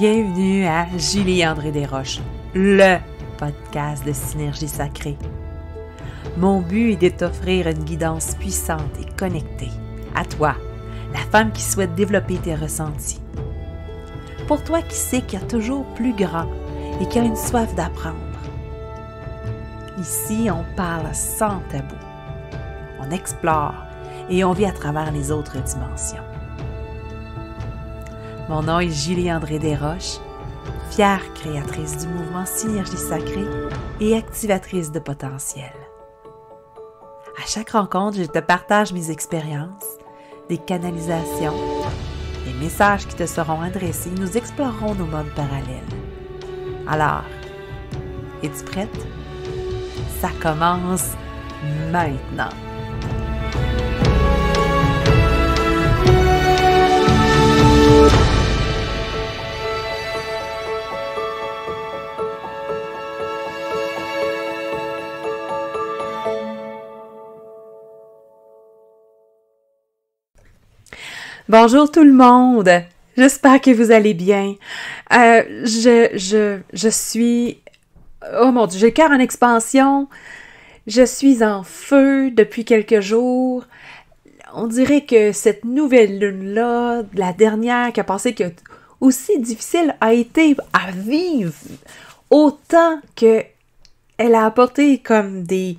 Bienvenue à Julie-André Desroches, le podcast de Synergie Sacrée. Mon but est de t'offrir une guidance puissante et connectée à toi, la femme qui souhaite développer tes ressentis. Pour toi qui sais qu'il y a toujours plus grand et qui a une soif d'apprendre. Ici, on parle sans tabou. On explore et on vit à travers les autres dimensions. Mon nom est Julie-André Desroches, fière créatrice du mouvement Synergie Sacrée et activatrice de potentiel. À chaque rencontre, je te partage mes expériences, des canalisations, des messages qui te seront adressés. Nous explorerons nos modes parallèles. Alors, es-tu prête? Ça commence maintenant! Bonjour tout le monde. J'espère que vous allez bien. Euh, je, je, je suis... Oh mon dieu, j'ai le cœur en expansion. Je suis en feu depuis quelques jours. On dirait que cette nouvelle lune-là, la dernière qui a passé, que aussi difficile a été à vivre, autant que elle a apporté comme des,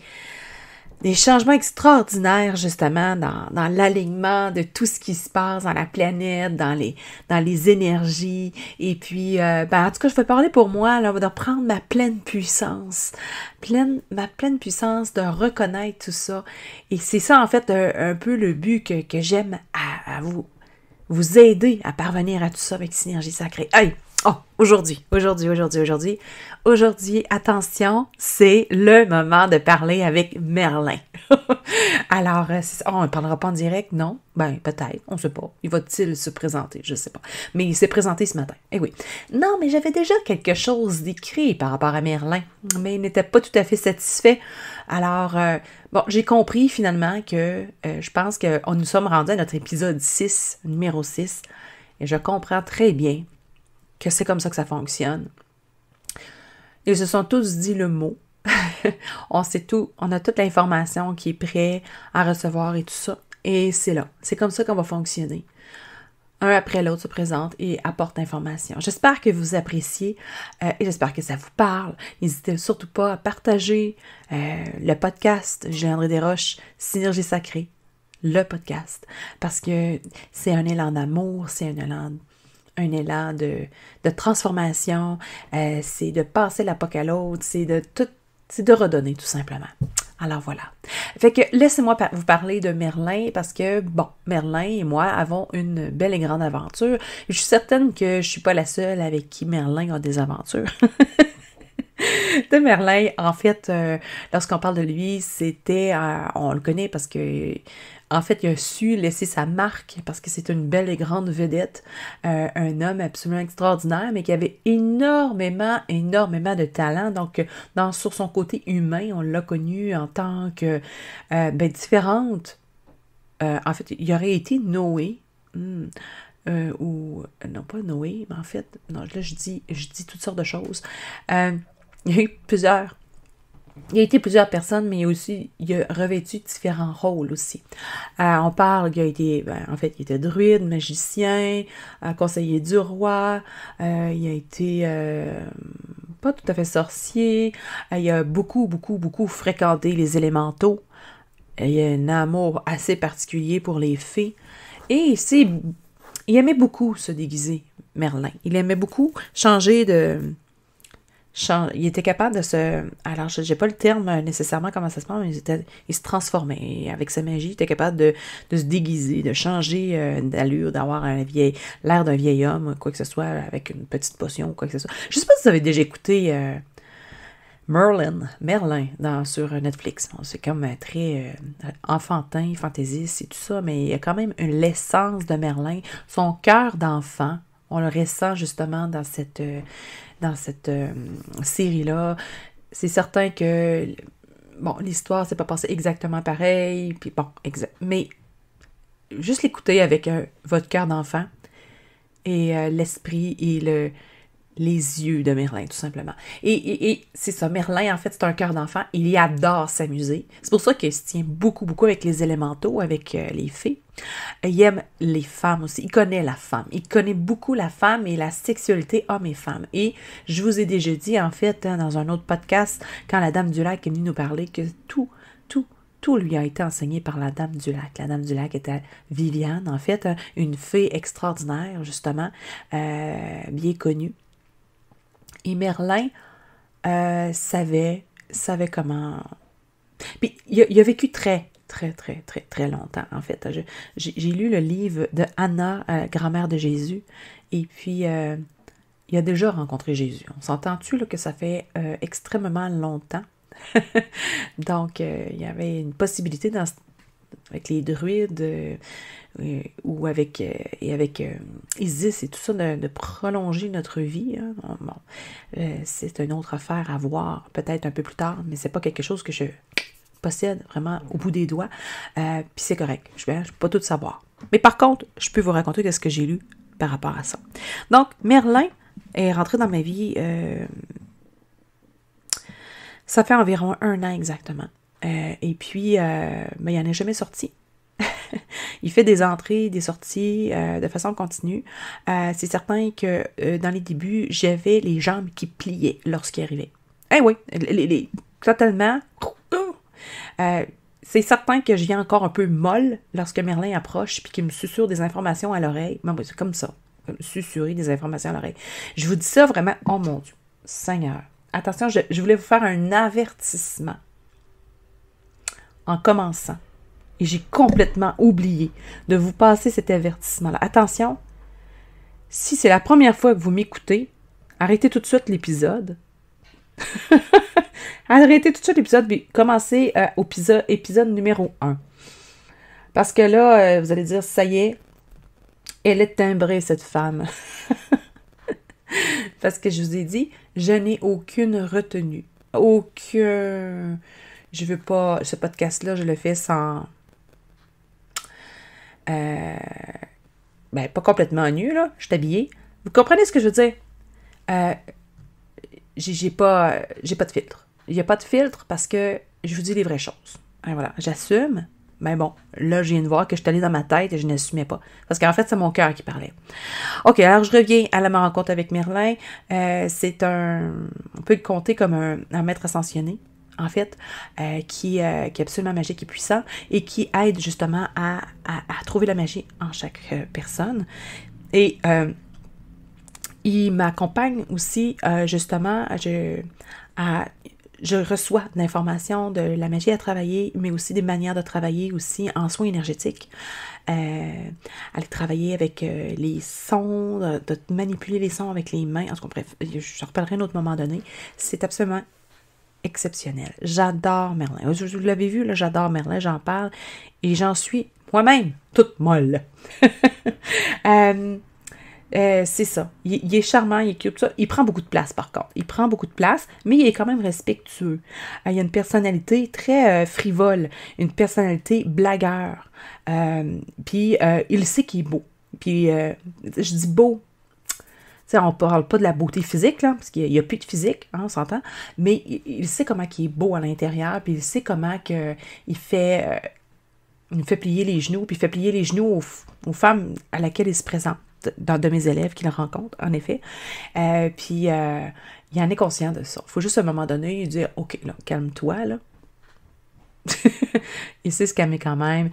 des changements extraordinaires justement dans, dans l'alignement de tout ce qui se passe dans la planète, dans les, dans les énergies. Et puis, euh, ben, en tout cas, je vais parler pour moi, là, de prendre ma pleine puissance, pleine, ma pleine puissance de reconnaître tout ça. Et c'est ça, en fait, un, peu le but que, que j'aime à, vous, vous aider à parvenir à tout ça avec Synergie Sacrée. Oh, aujourd'hui, aujourd'hui, aujourd'hui, aujourd'hui. Aujourd'hui, attention, c'est le moment de parler avec Merlin. Alors, euh, oh, on ne parlera pas en direct, non? Ben, peut-être, on ne sait pas. Il va-t-il se présenter? Je ne sais pas. Mais il s'est présenté ce matin. Eh oui. Non, mais j'avais déjà quelque chose d'écrit par rapport à Merlin, mais il n'était pas tout à fait satisfait. Alors, euh, bon, j'ai compris finalement que euh, je pense que oh, nous sommes rendus à notre épisode 6, numéro 6, et je comprends très bien que c'est comme ça que ça fonctionne. Ils se sont tous dit le mot. on sait tout, on a toute l'information qui est prête à recevoir et tout ça. Et c'est là. C'est comme ça qu'on va fonctionner. Un après l'autre se présente et apporte l'information. J'espère que vous appréciez euh, et j'espère que ça vous parle. N'hésitez surtout pas à partager euh, le podcast André Desroches, Synergie Sacrée, le podcast, parce que c'est un élan d'amour, c'est un élan un élan de, transformation, euh, c'est de passer la poque à l'autre, c'est de tout, c'est de redonner tout simplement. Alors voilà. Fait que laissez-moi vous parler de Merlin parce que, bon, Merlin et moi avons une belle et grande aventure. Je suis certaine que je ne suis pas la seule avec qui Merlin a des aventures. de Merlin. En fait, euh, lorsqu'on parle de lui, c'était, euh, on le connaît parce que, en fait, il a su laisser sa marque parce que c'est une belle et grande vedette, euh, un homme absolument extraordinaire, mais qui avait énormément, énormément de talent. Donc, dans, sur son côté humain, on l'a connu en tant que ben, différente. en fait, il aurait été Noé. Hmm. ou non pas Noé, mais en fait, non, là je dis, je dis toutes sortes de choses. Il y a eu plusieurs. Il a été plusieurs personnes, mais aussi, il a revêtu différents rôles aussi. Euh, on parle, qu'il a été, ben, en fait, il était druide, magicien, euh, conseiller du roi, euh, il a été pas tout à fait sorcier, il a beaucoup, beaucoup, beaucoup fréquenté les élémentaux, il a un amour assez particulier pour les fées, et il aimait beaucoup se déguiser, Merlin. Il aimait beaucoup changer de, il était capable de se. Alors, je n'ai pas le terme euh, nécessairement comment ça se passe, mais il, se transformait. avec sa magie, il était capable de, se déguiser, de changer euh, d'allure, d'avoir un l'air d'un vieil homme, quoi que ce soit, avec une petite potion, quoi que ce soit. Je sais pas si vous avez déjà écouté euh, Merlin, Merlin dans, sur Netflix. C'est comme très enfantin, fantaisiste et tout ça, mais il y a quand même une l'essence de Merlin. Son cœur d'enfant, on le ressent justement dans cette dans cette euh, série-là. C'est certain que, bon, l'histoire s'est pas passé exactement pareil, puis Mais juste l'écouter avec euh, votre cœur d'enfant et euh, l'esprit et le, les yeux de Merlin, tout simplement. Et, c'est ça, Merlin, en fait, c'est un cœur d'enfant. Il adore s'amuser. C'est pour ça qu'il se tient beaucoup, beaucoup avec les élémentaux, avec euh, les fées. Il aime les femmes aussi. Il connaît la femme. Il connaît beaucoup la femme et la sexualité homme et femme. Et je vous ai déjà dit, en fait, hein, dans un autre podcast, quand la Dame du Lac est venue nous parler, que tout, tout, tout lui a été enseigné par la Dame du Lac. La Dame du Lac était Viviane, en fait, hein, une fée extraordinaire, justement, euh, bien connue. Et Merlin euh, savait, savait comment. Puis il a, vécu très, très, très, très, très longtemps, en fait. J'ai lu le livre de Anna, euh, Grand-mère de Jésus, et puis euh, il a déjà rencontré Jésus. On s'entend-tu que ça fait extrêmement longtemps? Donc, il y avait une possibilité dans, avec les druides euh, euh, ou avec euh, et avec Isis et tout ça de, prolonger notre vie. Hein. c'est une autre affaire à voir peut-être un peu plus tard, mais c'est pas quelque chose que je possède vraiment au bout des doigts. Puis c'est correct, je ne peux pas tout savoir. Mais par contre, je peux vous raconter ce que j'ai lu par rapport à ça. Donc Merlin est rentré dans ma vie. ça fait environ un an exactement. Euh, et puis, euh, ben, il n'en est jamais sorti. il fait des entrées, des sorties euh, de façon continue. c'est certain que dans les débuts, j'avais les jambes qui pliaient lorsqu'il arrivait. Eh oui, totalement. c'est certain que je viens encore un peu molle lorsque Merlin approche et qu'il me susurre des informations à l'oreille. Ben, c'est comme ça. Susurrer des informations à l'oreille. Je vous dis ça vraiment, oh mon Dieu, Seigneur. Attention, je voulais vous faire un avertissement en commençant. Et j'ai complètement oublié de vous passer cet avertissement-là. Attention, si c'est la première fois que vous m'écoutez, arrêtez tout de suite l'épisode. arrêtez tout de suite l'épisode, puis commencez euh, au épisode, épisode numéro 1. Parce que là, euh, vous allez dire, ça y est, elle est timbrée, cette femme. Parce que je vous ai dit, je n'ai aucune retenue. Aucune... Je veux pas. Ce podcast-là, je le fais sans. Euh, ben, pas complètement nu, là. Je suis habillée. Vous comprenez ce que je veux dire? Euh, j'ai pas, j'ai pas de filtre. Il n'y a pas de filtre parce que je vous dis les vraies choses. Hein, voilà, j'assume, mais bon, là, j'ai une voix que je suis allée dans ma tête et je n'assumais pas. Parce qu'en fait, c'est mon cœur qui parlait. OK, alors je reviens à la rencontre avec Merlin. Euh, c'est un. On peut le compter comme un maître ascensionné en fait, euh, euh, qui, est absolument magique et puissant et qui aide justement à, trouver la magie en chaque euh, personne. Et il m'accompagne aussi justement, je, reçois de l'information de la magie à travailler, mais aussi des manières de travailler aussi en soins énergétiques. À aller travailler avec les sons, de, manipuler les sons avec les mains. je, reparlerai un autre moment donné. C'est absolument exceptionnel. J'adore Merlin. Vous, l'avez vu, j'adore Merlin, j'en parle et j'en suis moi-même toute molle. Euh, euh, c'est ça. Il, est charmant, il est cute, ça. Il prend beaucoup de place, par contre. Il prend beaucoup de place, mais il est quand même respectueux. Euh, il a une personnalité très frivole, une personnalité blagueur. Puis il sait qu'il est beau. Puis je dis beau, on ne parle pas de la beauté physique, là, parce qu'il n'y a, plus de physique, hein, on s'entend, mais il, sait comment il est beau à l'intérieur, puis il sait comment que, il fait... Euh, il fait plier les genoux, puis il fait plier les genoux aux, femmes à laquelle il se présente, dans de mes élèves qu'il rencontre, en effet. Euh, puis euh, il en est conscient de ça. Il faut juste à un moment donné, il dire Ok, là, calme-toi, là. il sait se calmer quand même.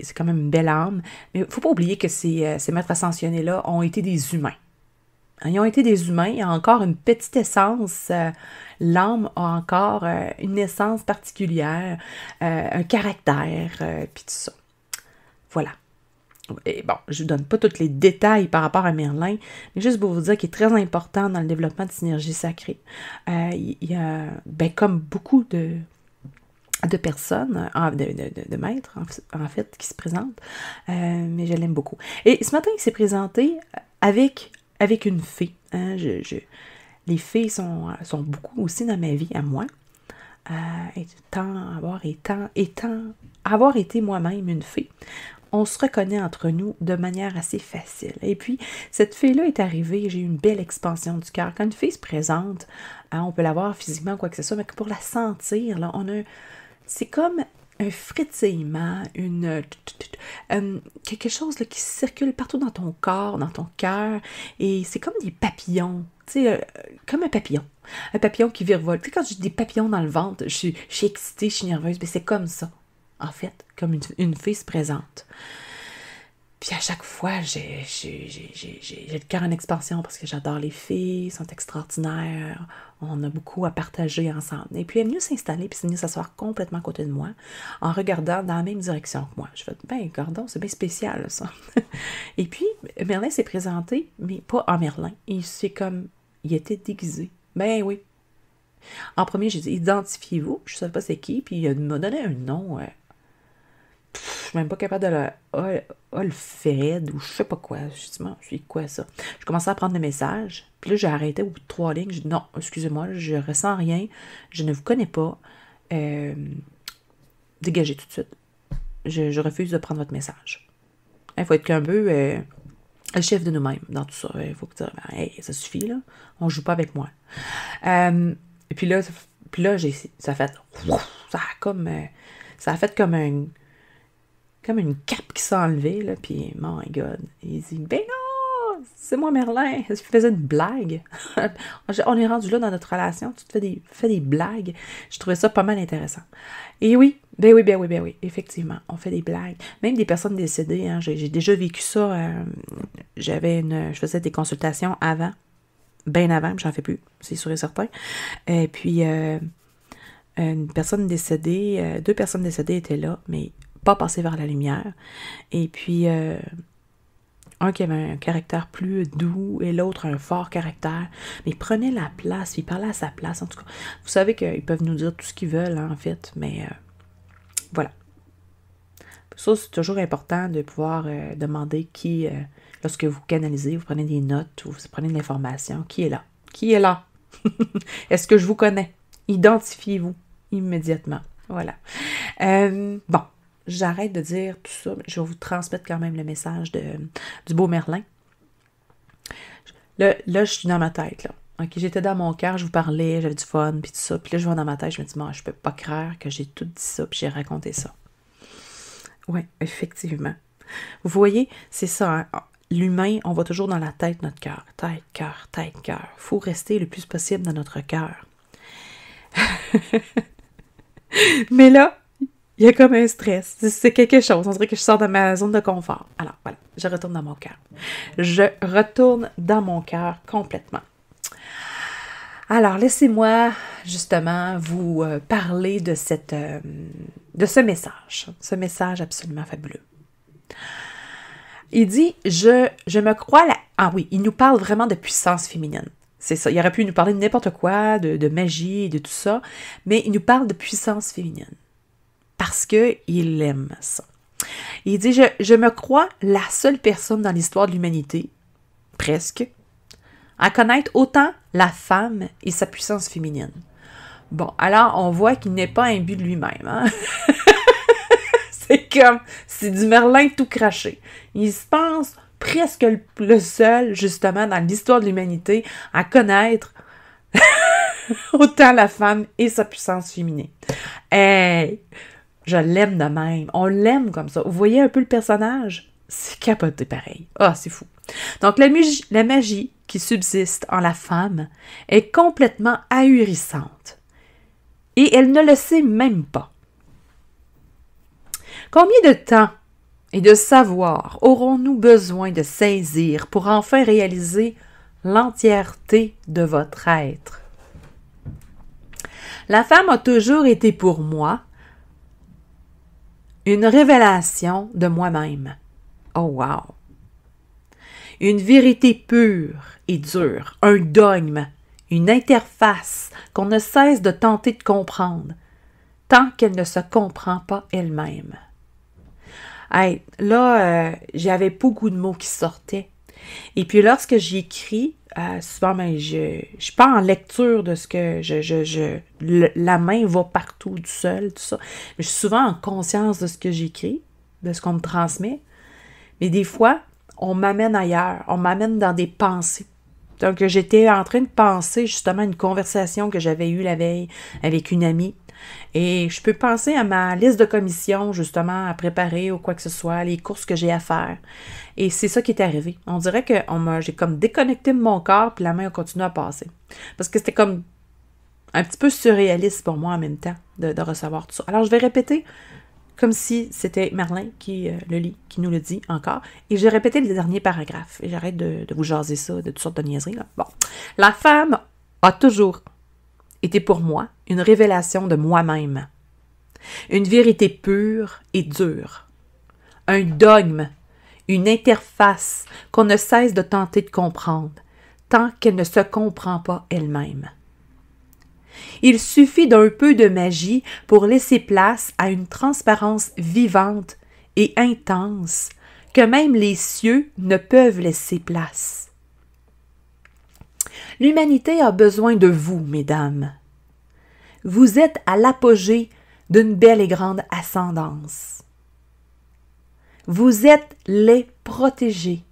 c'est quand même une belle âme. Mais il ne faut pas oublier que ces maîtres ascensionnés-là ont été des humains. Ils ont été des humains, il y a encore une petite essence. Euh, l'âme a encore euh, une essence particulière, euh, un caractère, puis tout ça. Voilà. Et bon, je ne vous donne pas tous les détails par rapport à Merlin, mais juste pour vous dire qu'il est très important dans le développement de synergie sacrée. il y a, ben, comme beaucoup de, de personnes, de, maîtres, en, fait, qui se présentent, mais je l'aime beaucoup. Et ce matin, il s'est présenté avec avec une fée. Hein, je, Les fées sont, sont, beaucoup aussi dans ma vie à moi. Euh, avoir, étant, étant, avoir été moi-même une fée, on se reconnaît entre nous de manière assez facile. Et puis, cette fée là est arrivée, j'ai eu une belle expansion du cœur. Quand une fée se présente, hein, on peut la voir physiquement, quoi que ce soit, mais pour la sentir, là, on a. C'est comme un frétillement, une, euh, euh, quelque chose qui circule partout dans ton corps, dans ton cœur, et c'est comme des papillons, tu euh, comme un papillon. Un papillon qui virevolte. Tu sais, quand j'ai des papillons dans le ventre, je suis, excitée, je suis nerveuse, mais ben, c'est comme ça, en fait, comme une, une se présente. Puis à chaque fois, j'ai le cœur en expansion parce que j'adore les filles, sont extraordinaires, on a beaucoup à partager ensemble. Et puis elle est venue s'installer, puis c'est venue s'asseoir complètement à côté de moi, en regardant dans la même direction que moi. Je fais, ben, Gordon, c'est bien spécial, ça. Et puis, Merlin s'est présenté, mais pas en Merlin. Il s'est comme, il était déguisé. Ben oui. En premier, j'ai dit, identifiez-vous, je ne savais pas c'est qui, puis il m'a donné un nom. Je je suis même pas capable de le feride ou je sais pas quoi. Justement, je suis quoi ça? Je commençais à prendre des messages. Puis là, j'ai arrêté au bout de trois lignes. je dis non, excusez-moi, je ressens rien. Je ne vous connais pas. Euh, dégagez tout de suite. Je, refuse de prendre votre message. Il faut être qu'un peu euh, le chef de nous-mêmes dans tout ça. Il faut que ben, hey, ça suffit, là. On joue pas avec moi. et euh, puis là, puis là j'ai, ça fait. Ça comme. Ça a fait comme un comme une cape qui enlevée, là, puis mon god, il dit Ben non, c'est moi Merlin, tu faisais une blague. On est rendu là dans notre relation, tu te fais des, fais des blagues. Je trouvais ça pas mal intéressant. Et oui, ben oui, ben oui, ben oui, effectivement, on fait des blagues. Même des personnes décédées, hein, j'ai déjà vécu ça. Euh, j'avais une. Je faisais des consultations avant, bien avant, j'en fais plus, c'est sûr et certain. Et puis euh, une personne décédée, euh, deux personnes décédées étaient là, mais pas passer vers la lumière. Et puis, euh, un qui avait un caractère plus doux et l'autre un fort caractère. Mais prenez la place, il parlait à sa place. En tout cas, vous savez qu'ils peuvent nous dire tout ce qu'ils veulent, hein, en fait, mais euh, voilà. Ça, c'est toujours important de pouvoir euh, demander qui, lorsque vous canalisez, vous prenez des notes ou vous prenez de l'information, qui est là? Qui est là? Est-ce que je vous connais? Identifiez-vous immédiatement. Voilà. bon, j'arrête de dire tout ça, je vais vous transmettre quand même le message de, du beau Merlin. Là, je suis dans ma tête, là. OK, j'étais dans mon cœur, je vous parlais, j'avais du fun, puis tout ça. Puis là, je vais dans ma tête, je me dis, moi, je peux pas croire que j'ai tout dit ça, puis j'ai raconté ça. Oui, effectivement. Vous voyez, c'est ça. Hein. L'humain, on va toujours dans la tête, notre cœur. Tête, cœur, tête, cœur. faut rester le plus possible dans notre cœur. Mais là, il y a comme un stress. C'est quelque chose. On dirait que je sors de ma zone de confort. Alors voilà, je retourne dans mon cœur. Je retourne dans mon cœur complètement. Alors laissez-moi justement vous euh, parler de, cette, euh, de ce message, ce message absolument fabuleux. Il dit je, je me crois là. Ah oui, il nous parle vraiment de puissance féminine. C'est ça. Il aurait pu nous parler de n'importe quoi, de magie, de tout ça, mais il nous parle de puissance féminine parce qu'il aime ça. Il dit je, me crois la seule personne dans l'histoire de l'humanité, presque, à connaître autant la femme et sa puissance féminine. Bon, alors on voit qu'il n'est pas imbu de lui-même. Hein. c'est comme, c'est du Merlin tout craché. Il se pense presque le seul, justement, dans l'histoire de l'humanité, à connaître autant la femme et sa puissance féminine. Hey! Je l'aime de même. On l'aime comme ça. Vous voyez un peu le personnage? C'est capoté pareil. Ah, c'est fou. Donc, la magie, qui subsiste en la femme est complètement ahurissante. Et elle ne le sait même pas. Combien de temps et de savoir aurons-nous besoin de saisir pour enfin réaliser l'entièreté de votre être? La femme a toujours été pour moi une révélation de moi-même. Oh wow! Une vérité pure et dure, un dogme, une interface qu'on ne cesse de tenter de comprendre, tant qu'elle ne se comprend pas elle-même. là, euh, j'avais beaucoup de mots qui sortaient. Et puis lorsque j'écris, euh, souvent, ben, je, ne suis pas en lecture de ce que je, je, la main va partout du sol, tout ça. Mais je suis souvent en conscience de ce que j'écris, de ce qu'on me transmet. Mais des fois, on m'amène ailleurs, on m'amène dans des pensées. Donc, j'étais en train de penser justement à une conversation que j'avais eue la veille avec une amie. Et je peux penser à ma liste de commissions, justement, à préparer ou quoi que ce soit, les courses que j'ai à faire. Et c'est ça qui est arrivé. On dirait que j'ai comme déconnecté de mon corps, puis la main a continué à passer. Parce que c'était comme un petit peu surréaliste pour moi en même temps de, recevoir tout ça. Alors, je vais répéter comme si c'était Merlin qui euh, le lit, qui nous le dit encore. Et j'ai répété le dernier paragraphe. Et j'arrête de, vous jaser ça, de toutes sortes de niaiseries. Bon. La femme a toujours été pour moi une révélation de moi-même, une vérité pure et dure, un dogme, une interface qu'on ne cesse de tenter de comprendre, tant qu'elle ne se comprend pas elle-même. Il suffit d'un peu de magie pour laisser place à une transparence vivante et intense que même les cieux ne peuvent laisser place. L'humanité a besoin de vous, mesdames vous êtes à l'apogée d'une belle et grande ascendance. Vous êtes les protégés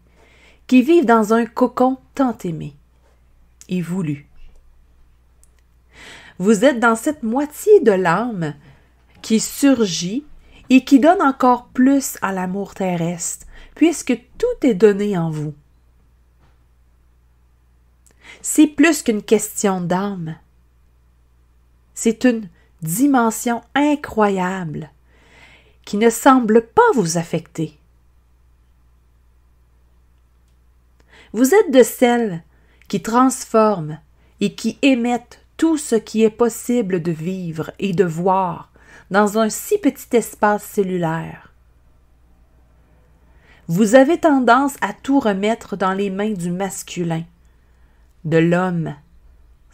qui vivent dans un cocon tant aimé et voulu. Vous êtes dans cette moitié de l'âme qui surgit et qui donne encore plus à l'amour terrestre, puisque tout est donné en vous. C'est plus qu'une question d'âme, c'est une dimension incroyable qui ne semble pas vous affecter. Vous êtes de celles qui transforment et qui émettent tout ce qui est possible de vivre et de voir dans un si petit espace cellulaire. Vous avez tendance à tout remettre dans les mains du masculin, de l'homme,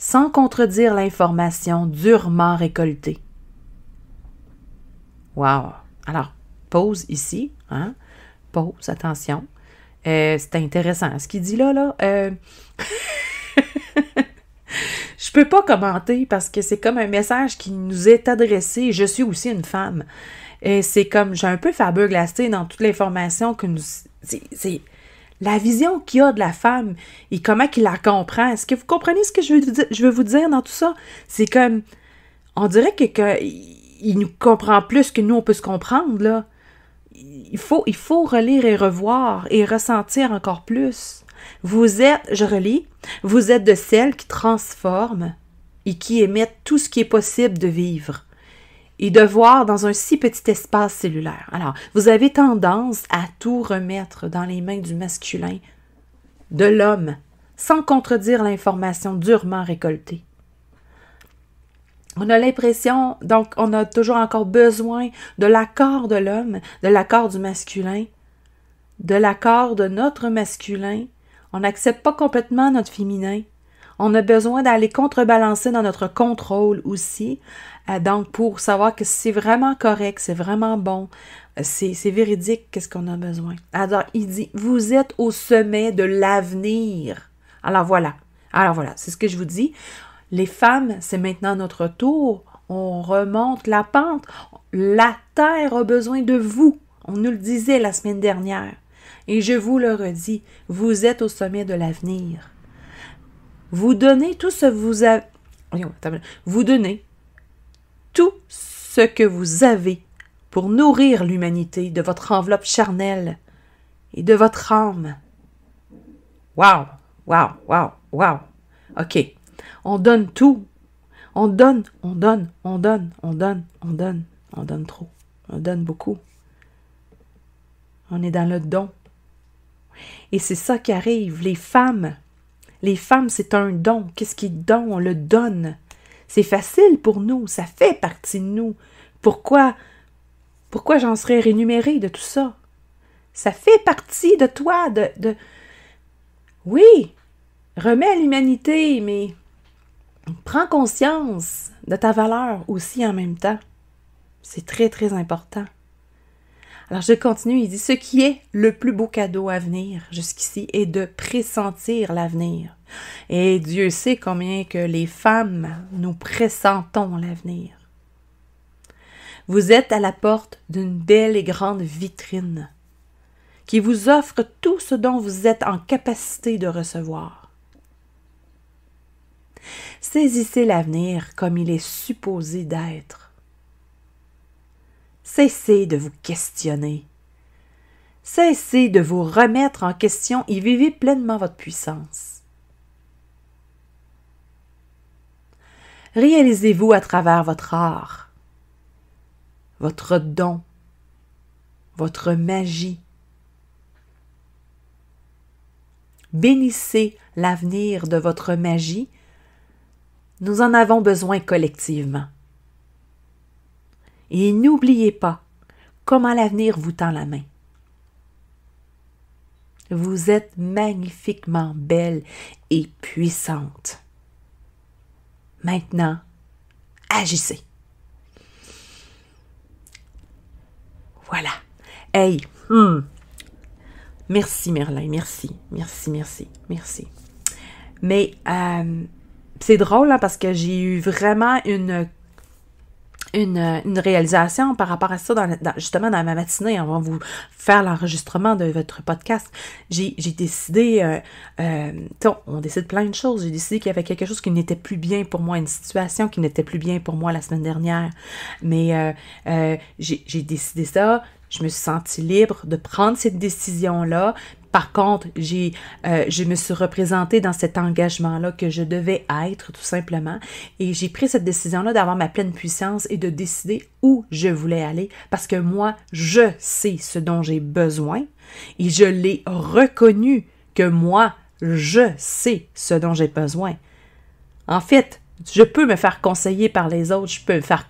sans contredire l'information durement récoltée. Wow! Alors, pause ici, hein? Pause, attention. Euh, c'est intéressant. Ce qu'il dit là, là, euh... je peux pas commenter parce que c'est comme un message qui nous est adressé. Je suis aussi une femme. Et c'est comme, j'ai un peu faber dans toute l'information que nous. C'est la vision qu'il a de la femme et comment qu'il la comprend. Est-ce que vous comprenez ce que je veux, je vous dire dans tout ça? C'est comme, on dirait que, il nous comprend plus que nous, on peut se comprendre, là. Il faut, il faut relire et revoir et ressentir encore plus. Vous êtes, je relis, vous êtes de celles qui transforment et qui émettent tout ce qui est possible de vivre et de voir dans un si petit espace cellulaire. Alors, vous avez tendance à tout remettre dans les mains du masculin, de l'homme, sans contredire l'information durement récoltée. On a l'impression, donc on a toujours encore besoin de l'accord de l'homme, de l'accord du masculin, de l'accord de notre masculin. On n'accepte pas complètement notre féminin. On a besoin d'aller contrebalancer dans notre contrôle aussi. Euh, donc, pour savoir que c'est vraiment correct, c'est vraiment bon, euh, c'est véridique, qu'est-ce qu'on a besoin. Alors, il dit, vous êtes au sommet de l'avenir. Alors voilà. Alors voilà, c'est ce que je vous dis. Les femmes, c'est maintenant notre tour. On remonte la pente. La terre a besoin de vous. On nous le disait la semaine dernière. Et je vous le redis, vous êtes au sommet de l'avenir. Vous donnez tout ce que vous avez. Vous donnez tout ce que vous avez pour nourrir l'humanité de votre enveloppe charnelle et de votre âme. Wow, wow, wow, wow. OK. On donne tout. On donne, on donne, on donne, on donne, on donne, on donne trop. On donne beaucoup. On est dans le don. Et c'est ça qui arrive. Les femmes les femmes, c'est un don. Qu'est-ce qui don? On le donne. C'est facile pour nous, ça fait partie de nous. Pourquoi pourquoi j'en serais rémunérée de tout ça? Ça fait partie de toi, de, Oui, remets à l'humanité, mais prends conscience de ta valeur aussi en même temps. C'est très, très important. Alors je continue, il dit ce qui est le plus beau cadeau à venir jusqu'ici est de pressentir l'avenir. Et Dieu sait combien que les femmes nous pressentons l'avenir. Vous êtes à la porte d'une belle et grande vitrine qui vous offre tout ce dont vous êtes en capacité de recevoir. Saisissez l'avenir comme il est supposé d'être. Cessez de vous questionner. Cessez de vous remettre en question et vivez pleinement votre puissance. Réalisez-vous à travers votre art, votre don, votre magie. Bénissez l'avenir de votre magie. Nous en avons besoin collectivement. Et n'oubliez pas comment l'avenir vous tend la main. Vous êtes magnifiquement belle et puissante. Maintenant, agissez. Voilà. Hey, hmm. merci Merlin, merci, merci, merci, merci. Mais euh, c'est drôle hein, parce que j'ai eu vraiment une euh, une, réalisation par rapport à ça, dans, justement dans ma matinée, avant vous faire l'enregistrement de votre podcast, j'ai décidé, euh, euh, on, décide plein de choses, j'ai décidé qu'il y avait quelque chose qui n'était plus bien pour moi, une situation qui n'était plus bien pour moi la semaine dernière, mais j'ai décidé ça, je me suis sentie libre de prendre cette décision-là, par contre, j'ai, euh, je me suis représentée dans cet engagement-là que je devais être, tout simplement, et j'ai pris cette décision-là d'avoir ma pleine puissance et de décider où je voulais aller, parce que moi, je sais ce dont j'ai besoin, et je l'ai reconnu que moi, je sais ce dont j'ai besoin. En fait, je peux me faire conseiller par les autres, je peux me faire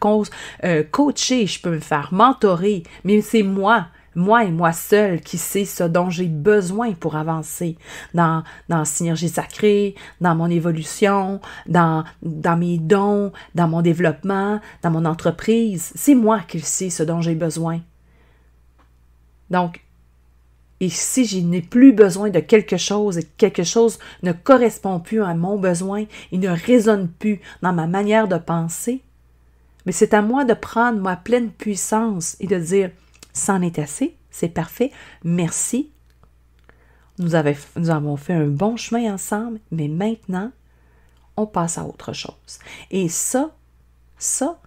euh, coacher, je peux me faire mentorer, mais c'est moi moi et moi seul qui sais ce dont j'ai besoin pour avancer dans, dans Synergie Sacrée, dans mon évolution, dans, dans mes dons, dans mon développement, dans mon entreprise. C'est moi qui sais ce dont j'ai besoin. Donc, et si je n'ai plus besoin de quelque chose et que quelque chose ne correspond plus à mon besoin, il ne résonne plus dans ma manière de penser, mais c'est à moi de prendre ma pleine puissance et de dire C'en est assez, c'est parfait. Merci. Nous, nous avons fait un bon chemin ensemble, mais maintenant, on passe à autre chose. Et ça, ça,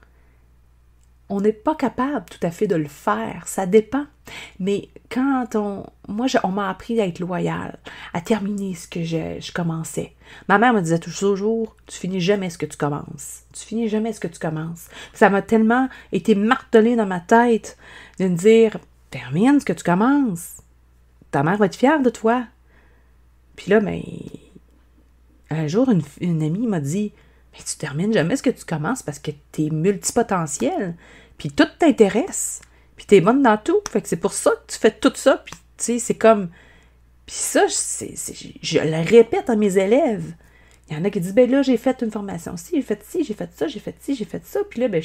on n'est pas capable tout à fait de le faire, ça dépend. Mais quand on... Moi, on m'a appris à être loyal, à terminer ce que je, je commençais. Ma mère me disait toujours, tu finis jamais ce que tu commences. Tu finis jamais ce que tu commences. Ça m'a tellement été martelé dans ma tête de me dire, termine ce que tu commences. Ta mère va être fière de toi. Puis là, mais ben, un jour, une, une amie m'a dit, tu termines jamais ce que tu commences parce que tu es multipotentiel, puis tout t'intéresse, puis tu es bonne dans tout. Fait que c'est pour ça que tu fais tout ça, puis tu sais, c'est comme. Puis ça, je le répète à mes élèves. Il y en a qui disent, ben là, j'ai fait une formation Si, j'ai fait ci, j'ai fait ça, j'ai fait ci, j'ai fait ça. Puis là, ben,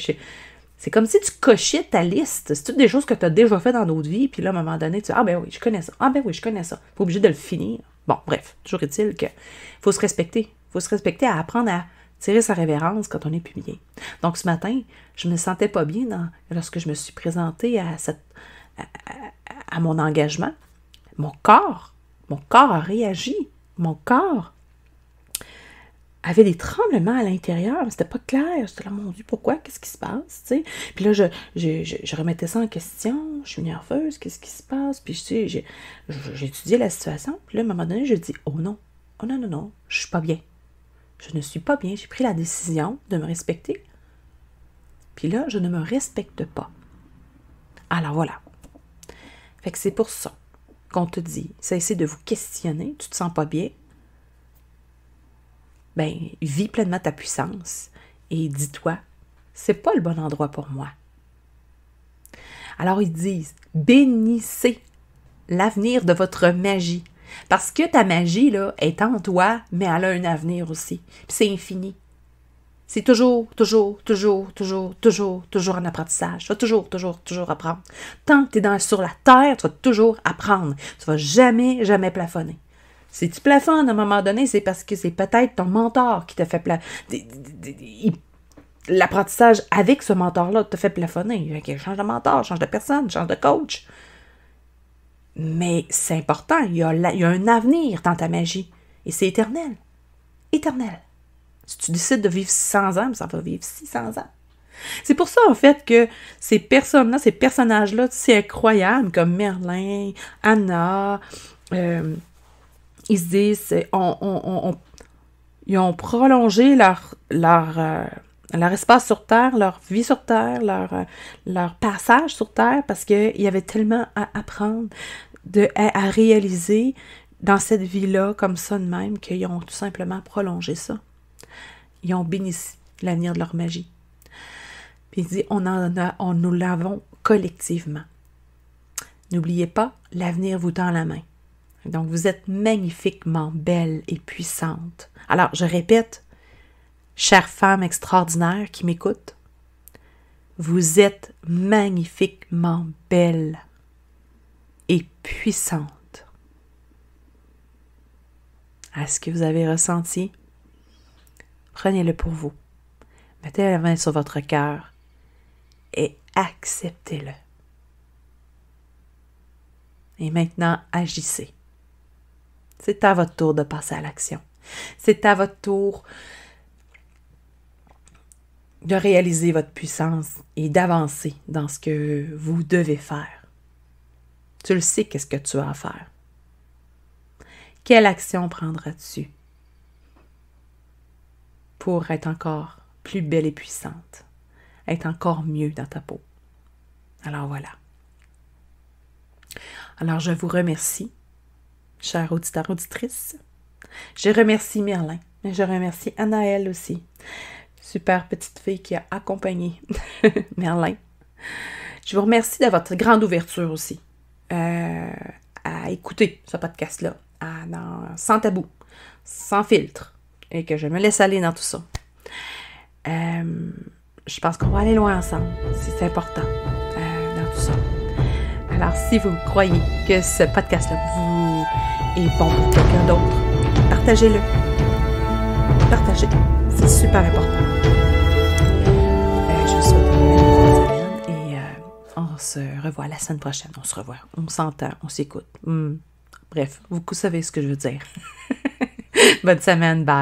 c'est comme si tu cochais ta liste. C'est toutes des choses que tu as déjà fait dans d'autres vies. Puis là, à un moment donné, tu dis, ah ben oui, je connais ça. Ah ben oui, je connais ça. Pas obligé de le finir. Bon, bref, toujours est-il que faut se respecter. faut se respecter à apprendre à tirer sa révérence quand on est plus bien. Donc ce matin, je me sentais pas bien lorsque je me suis présentée à, à, mon engagement. Mon corps, mon corps a réagi. Mon corps avait des tremblements à l'intérieur, c'était pas clair. J'étais là, mon Dieu, pourquoi? Qu'est-ce qui se passe? Puis là, je, remettais ça en question. Je suis nerveuse, qu'est-ce qui se passe? Puis je sais, j'étudiais la situation. Puis là, à un moment donné, je dis, oh non, oh non, non, non, je suis pas bien je ne suis pas bien, j'ai pris la décision de me respecter. Puis là, je ne me respecte pas. Alors voilà. Fait que c'est pour ça qu'on te dit, cessez de vous questionner, tu te sens pas bien. Ben, vis pleinement ta puissance et dis-toi, c'est pas le bon endroit pour moi. Alors ils disent, bénissez l'avenir de votre magie. Parce que ta magie, là, est en toi, mais elle a un avenir aussi. Puis c'est infini. C'est toujours, toujours, toujours, toujours, toujours, toujours en apprentissage. Tu vas toujours, toujours, toujours apprendre. Tant que tu es dans, sur la terre, tu vas toujours apprendre. Tu vas jamais, jamais plafonner. Si tu plafonnes à un moment donné, c'est parce que c'est peut-être ton mentor qui t'a fait plafonner. L'apprentissage avec ce mentor-là te fait plafonner. Change de mentor, change de personne, change de coach. Mais c'est important, il y, a un avenir dans ta magie. Et c'est éternel. Éternel. Si tu décides de vivre 600 ans, ça va vivre 600 ans. C'est pour ça, en fait, que ces personnes-là, ces personnages-là, c'est incroyable, comme Merlin, Anna, euh, Isis, euh, on, ils ont prolongé leur, leur, euh, leur espace sur Terre, leur vie sur Terre, leur, leur passage sur Terre, parce qu'il y avait tellement à apprendre de, à, réaliser dans cette vie-là, comme ça de même, qu'ils ont tout simplement prolongé ça. Ils ont béni l'avenir de leur magie. Puis il dit, on en on, nous l'avons collectivement. N'oubliez pas, l'avenir vous tend la main. Donc, vous êtes magnifiquement belle et puissante. Alors, je répète, chère femme extraordinaire qui m'écoute, vous êtes magnifiquement belle et puissante. À ce que vous avez ressenti, prenez-le pour vous. Mettez la main sur votre cœur et acceptez-le. Et maintenant, agissez. C'est à votre tour de passer à l'action. C'est à votre tour de réaliser votre puissance et d'avancer dans ce que vous devez faire. Tu le sais qu'est-ce que tu as à faire. Quelle action prendras-tu pour être encore plus belle et puissante, être encore mieux dans ta peau? Alors voilà. Alors je vous remercie, chers auditeurs, Je remercie Merlin, mais je remercie Anaëlle aussi. Super petite fille qui a accompagné Merlin. Je vous remercie de votre grande ouverture aussi. Euh, à écouter ce podcast-là, sans tabou, sans filtre, et que je me laisse aller dans tout ça. Euh, je pense qu'on va aller loin ensemble, c'est important euh, dans tout ça. Alors, si vous croyez que ce podcast-là vous est bon pour quelqu'un d'autre, Partagez. -le. partagez. C'est super important. On se revoit la semaine prochaine. On se revoit. On s'entend. On s'écoute. Hmm. Bref, vous savez ce que je veux dire. Bonne semaine. Bye.